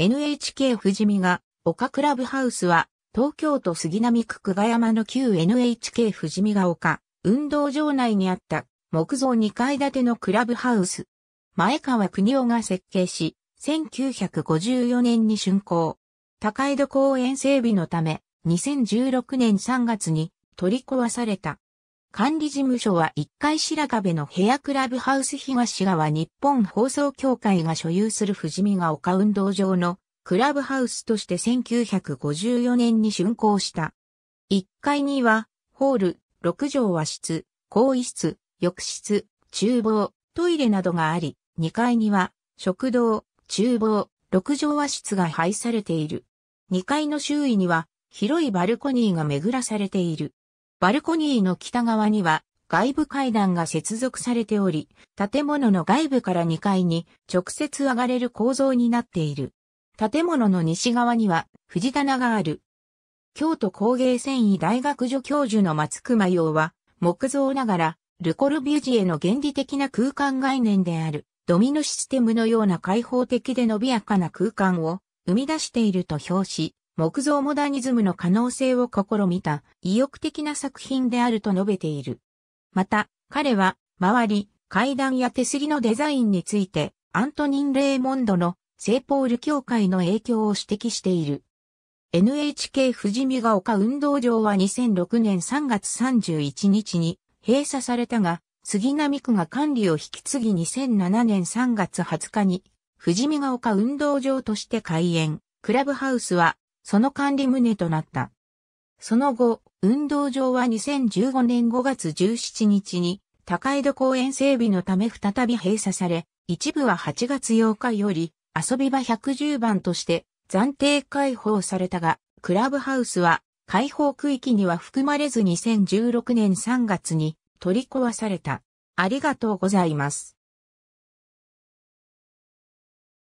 NHK 富士見が、丘クラブハウスは、東京都杉並区久我山の旧 NHK 富士見が丘、運動場内にあった木造2階建てのクラブハウス。前川国夫が設計し、1954年に竣工。高井戸公園整備のため、2016年3月に取り壊された。管理事務所は1階白壁の部屋クラブハウス東側日本放送協会が所有する富士見が丘運動場のクラブハウスとして1954年に竣工した。1階にはホール、6畳和室、更衣室、浴室、厨房、トイレなどがあり、2階には食堂、厨房、6畳和室が配されている。2階の周囲には広いバルコニーが巡らされている。バルコニーの北側には外部階段が接続されており、建物の外部から2階に直接上がれる構造になっている。建物の西側には藤棚がある。京都工芸繊維大学助教授の松熊洋は、木造ながら、ルコルビュジエの原理的な空間概念である、ドミノシステムのような開放的で伸びやかな空間を生み出していると評し、木造モダニズムの可能性を試みた意欲的な作品であると述べている。また、彼は、周り、階段や手すりのデザインについて、アントニン・レーモンドのセイポール教会の影響を指摘している。NHK 富士見が丘運動場は2006年3月31日に閉鎖されたが、杉並区が管理を引き継ぎ2007年3月20日に、富士見が丘運動場として開園。クラブハウスはその管理棟となった。その後、運動場は2015年5月17日に高井戸公園整備のため再び閉鎖され、一部は8月8日より遊び場110番として暫定開放されたが、クラブハウスは開放区域には含まれず2016年3月に取り壊された。ありがとうございます。